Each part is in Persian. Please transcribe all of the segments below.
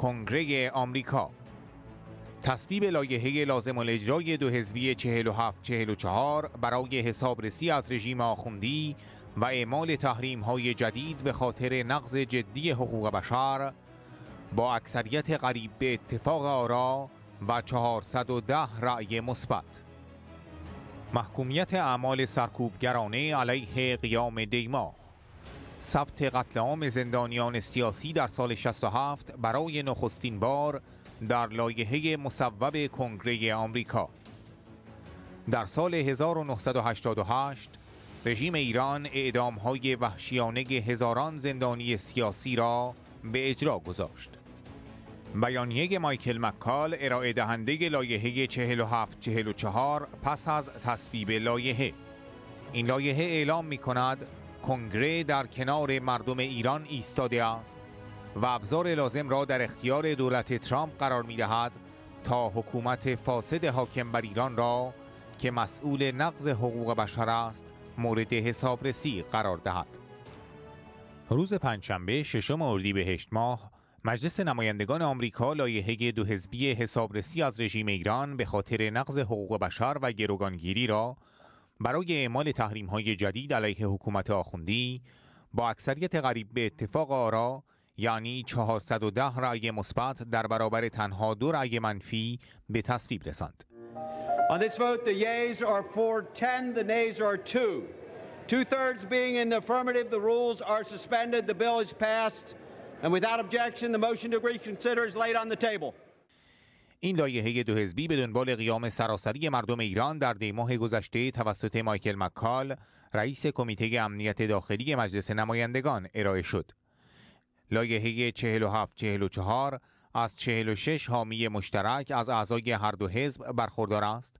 کنگره آمریکا تصویب لایحه لازم الاجرای دو حزبی 47-44 برای حسابرسی از رژیم آخوندی و اعمال تحریم های جدید به خاطر نقض جدی حقوق بشر با اکثریت قریب به اتفاق آرا و 410 رأی مثبت محکومیت اعمال سرکوبگرانه علیه قیام دیما ثبت قتل عام زندانیان سیاسی در سال 67 برای نخستین بار در لایحه مصوب کنگره آمریکا در سال 1988 رژیم ایران اعدام های وحشیانه هزاران زندانی سیاسی را به اجرا گذاشت بیانیه مایکل مکال ارائه دهنده لایحه 4744 پس از تصویب لایحه این لایحه اعلام می کند کنگره در کنار مردم ایران ایستاده است و ابزار لازم را در اختیار دولت ترامپ قرار می دهد تا حکومت فاسد حاکم بر ایران را که مسئول نقض حقوق بشر است مورد حسابرسی قرار دهد. روز پنجشنبه ششم هشت ماه مجلس نمایندگان آمریکا لایحه دو حزبی حسابرسی از رژیم ایران به خاطر نقض حقوق بشر و گروگانگیری را برای اعمال تحریم های جدید علیه حکومت آخوندی با اکثریت قریب به اتفاق آرا یعنی 410 رأی مثبت در برابر تنها دو رأی منفی به تصویب رساند. این لایحه دو حزبی به دنبال قیام سراسری مردم ایران در دیماه گذشته توسط مایکل مکال رئیس کمیته امنیت داخلی مجلس نمایندگان ارائه شد. لایحه 47 44 از 46 حامی مشترک از اعضای هر دو حزب برخوردار است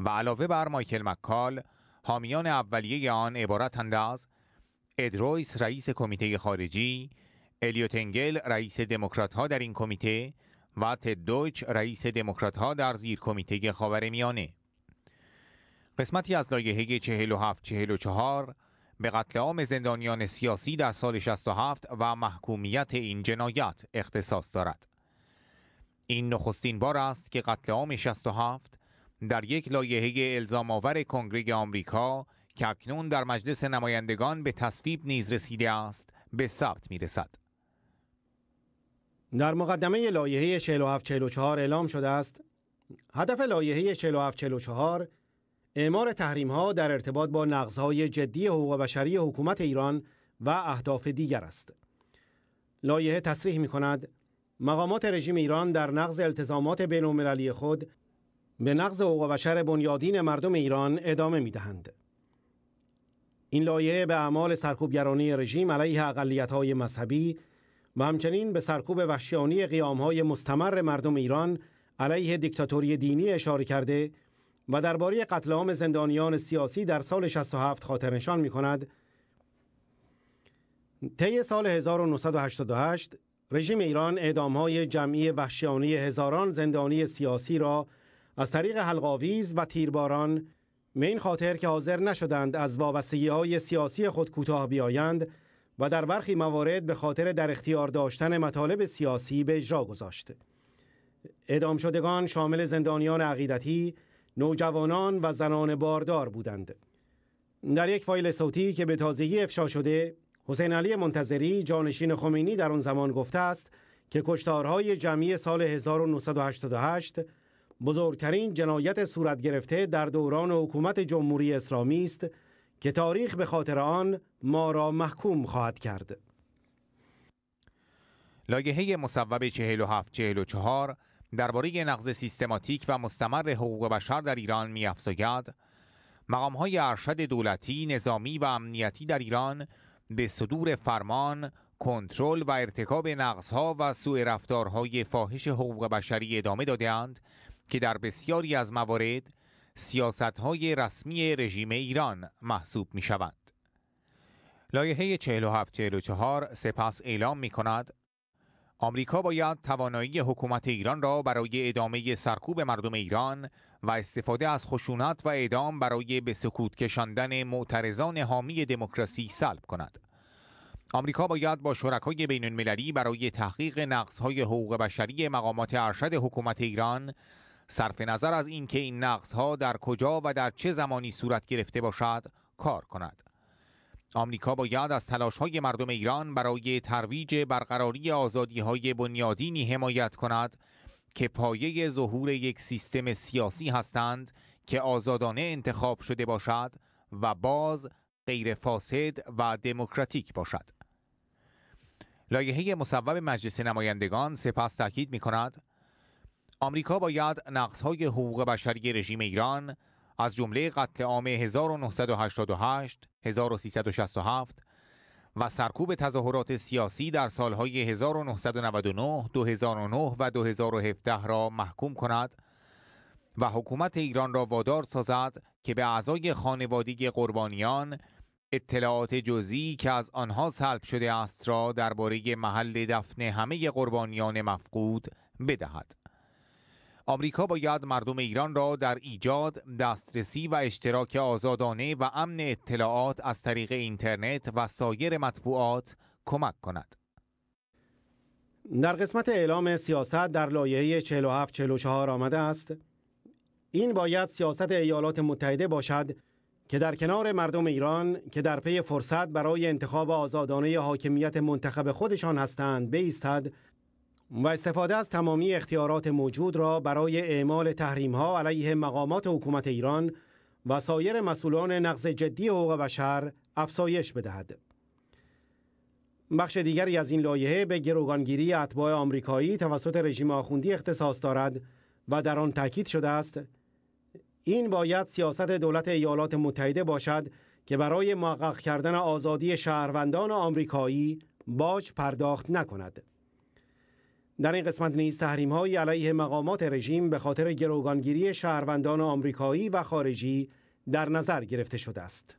و علاوه بر مایکل مکال حامیان اولیه آن عبارتند از ادرویس رئیس کمیته خارجی، الیوت انگل رئیس دموکرات ها در این کمیته، و تد دویچ رئیس دموکرات ها در زیر کمیته میانه قسمتی از لایحه 47 44 به قتل عام زندانیان سیاسی در سال 67 و محکومیت این جنایت اختصاص دارد این نخستین بار است که قتل عام 67 در یک لایحه الزام آور کنگره آمریکا که اکنون در مجلس نمایندگان به تصویب نیز رسیده است به ثبت می رسد. در مقدمه لایحه 4744 اعلام شده است هدف لایحه 4744 اعمار تحریم ها در ارتباط با نقضهای جدی حقوق بشری حکومت ایران و اهداف دیگر است. لایحه تصریح می کند مقامات رژیم ایران در نقض التزامات بین خود به نقض حقوق بشر بنیادین مردم ایران ادامه می دهند. این لایحه به اعمال سرکوبگرانه رژیم علیه های مذهبی و همچنین به سرکوب وحشیانی های مستمر مردم ایران علیه دیکتاتوری دینی اشاره کرده و درباره قتل عام زندانیان سیاسی در سال 67 خاطر نشان می کند طی سال 1988 رژیم ایران های جمعی وحشیانی هزاران زندانی سیاسی را از طریق حلقاویز و تیرباران به این خاطر که حاضر نشدند از وابستگی های سیاسی خود کوتاه بیایند و در برخی موارد به خاطر در اختیار داشتن مطالب سیاسی به اجرا گذاشته اعدام شدگان شامل زندانیان عقیدتی، نوجوانان و زنان باردار بودند در یک فایل صوتی که به تازگی افشا شده حسین علی منتظری جانشین خمینی در آن زمان گفته است که کشتارهای جمعی سال 1988 بزرگترین جنایت صورت گرفته در دوران حکومت جمهوری اسلامی است که تاریخ به خاطر آن ما را محکوم خواهد کرد لایحه مصوب 47 44 درباره نقض سیستماتیک و مستمر حقوق بشر در ایران افزاید مقام های ارشد دولتی، نظامی و امنیتی در ایران به صدور فرمان، کنترل و ارتکاب ها و سوء رفتارهای فاحش حقوق بشری ادامه دادهاند که در بسیاری از موارد سیاست های رسمی رژیم ایران محسوب می شود. لایحه 4744 سپس اعلام می کند آمریکا باید توانایی حکومت ایران را برای ادامه سرکوب مردم ایران و استفاده از خشونت و اعدام برای به سکوت کشاندن معترضان حامی دموکراسی سلب کند. آمریکا باید با شرکای بین المللی برای تحقیق های حقوق بشری مقامات ارشد حکومت ایران صرف نظر از اینکه این, نقص ها در کجا و در چه زمانی صورت گرفته باشد کار کند آمریکا باید از تلاش های مردم ایران برای ترویج برقراری آزادی های بنیادینی حمایت کند که پایه ظهور یک سیستم سیاسی هستند که آزادانه انتخاب شده باشد و باز غیر فاسد و دموکراتیک باشد. لایحه مصوب مجلس نمایندگان سپس تاکید می کند آمریکا باید نقصهای حقوق بشری رژیم ایران از جمله قتل عام 1988 1367 و سرکوب تظاهرات سیاسی در سالهای 1999 2009 و 2017 را محکوم کند و حکومت ایران را وادار سازد که به اعضای خانوادگی قربانیان اطلاعات جزئی که از آنها سلب شده است را درباره محل دفن همه قربانیان مفقود بدهد. آمریکا باید مردم ایران را در ایجاد، دسترسی و اشتراک آزادانه و امن اطلاعات از طریق اینترنت و سایر مطبوعات کمک کند. در قسمت اعلام سیاست در لایحه 47 44 آمده است این باید سیاست ایالات متحده باشد که در کنار مردم ایران که در پی فرصت برای انتخاب آزادانه حاکمیت منتخب خودشان هستند بیستد، و استفاده از تمامی اختیارات موجود را برای اعمال تحریم ها علیه مقامات حکومت ایران و سایر مسئولان نقض جدی حقوق بشر افزایش بدهد. بخش دیگری از این لایحه به گروگانگیری اتباع آمریکایی توسط رژیم آخوندی اختصاص دارد و در آن تاکید شده است این باید سیاست دولت ایالات متحده باشد که برای محقق کردن آزادی شهروندان آمریکایی باج پرداخت نکند. در این قسمت نیز تحریم های علیه مقامات رژیم به خاطر گروگانگیری شهروندان آمریکایی و خارجی در نظر گرفته شده است.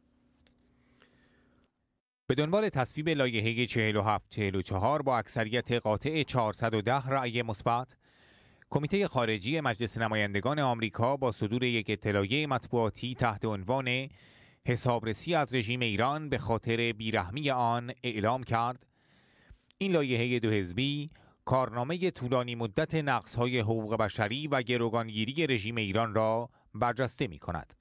به دنبال تصویب لایحه 4744 با اکثریت قاطع 410 رأی مثبت کمیته خارجی مجلس نمایندگان آمریکا با صدور یک اطلاعیه مطبوعاتی تحت عنوان حسابرسی از رژیم ایران به خاطر بیرحمی آن اعلام کرد این لایحه دو حزبی کارنامه طولانی مدت نقص های حقوق بشری و گروگانگیری رژیم ایران را برجسته می کند.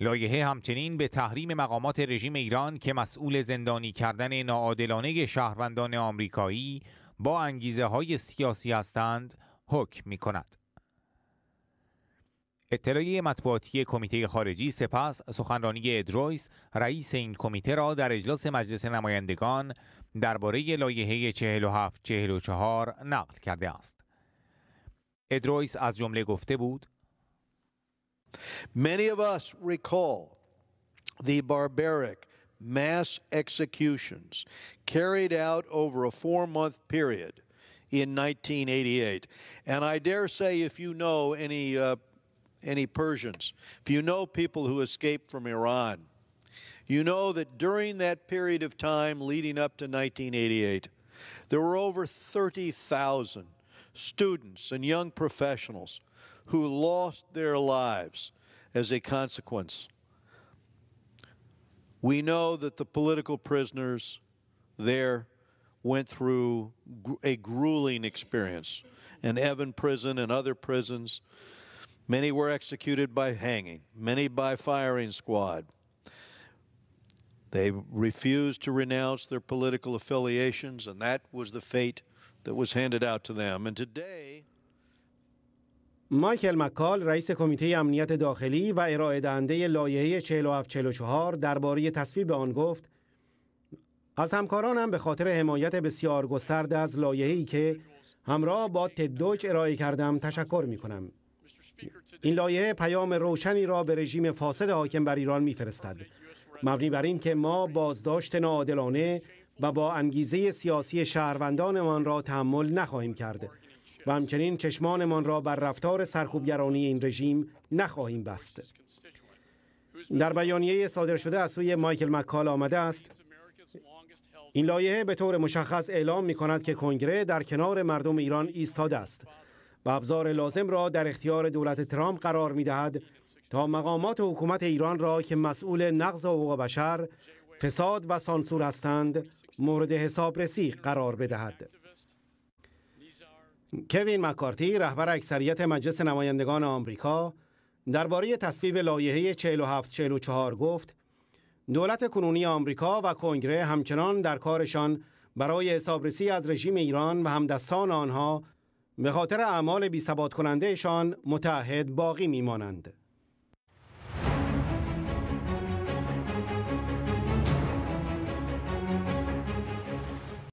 لایحه همچنین به تحریم مقامات رژیم ایران که مسئول زندانی کردن ناعادلانه شهروندان آمریکایی با انگیزه های سیاسی هستند حکم می کند. اطلاعی مطبوعاتی کمیته خارجی سپس سخنرانی ادرویس رئیس این کمیته را در اجلاس مجلس نمایندگان درباره لایحه 47 44 نقل کرده است. ادرویس از جمله گفته بود Many of us recall the barbaric mass executions carried out over a four-month period in 1988. And I dare say if you know any uh, any Persians. If you know people who escaped from Iran, you know that during that period of time leading up to 1988, there were over 30,000 students and young professionals who lost their lives as a consequence. We know that the political prisoners there went through a grueling experience in Evan prison and other prisons. Many were executed by hanging, many by firing squad. They refused to renounce their political affiliations, and that was the fate that was handed out to them. And today, مایکل مکال رئیس کمیته امنیت داخلی و ارائه دهنده لایحه 4744 درباره تصویب آن گفت از همکارانم به خاطر حمایت بسیار گسترده از لایحه‌ای که همراه با تدوج ارائه کردم تشکر می کنم این لایه پیام روشنی را به رژیم فاسد حاکم بر ایران میفرستد مبنی بر این که ما بازداشت ناعادلانه و با انگیزه سیاسی شهروندانمان را تحمل نخواهیم کرد و همچنین چشمانمان را بر رفتار سرکوبگرانی این رژیم نخواهیم بست در بیانیه صادر شده از سوی مایکل مکال آمده است این لایحه به طور مشخص اعلام می کند که کنگره در کنار مردم ایران ایستاده است و ابزار لازم را در اختیار دولت ترامپ قرار می دهد تا مقامات حکومت ایران را که مسئول نقض حقوق بشر فساد و سانسور هستند مورد حسابرسی قرار بدهد کوین مکارتی رهبر اکثریت مجلس نمایندگان آمریکا درباره تصویب لایحه 4744 گفت دولت کنونی آمریکا و کنگره همچنان در کارشان برای حسابرسی از رژیم ایران و همدستان آنها به خاطر اعمال بی کنندهشان متحد باقی میمانند.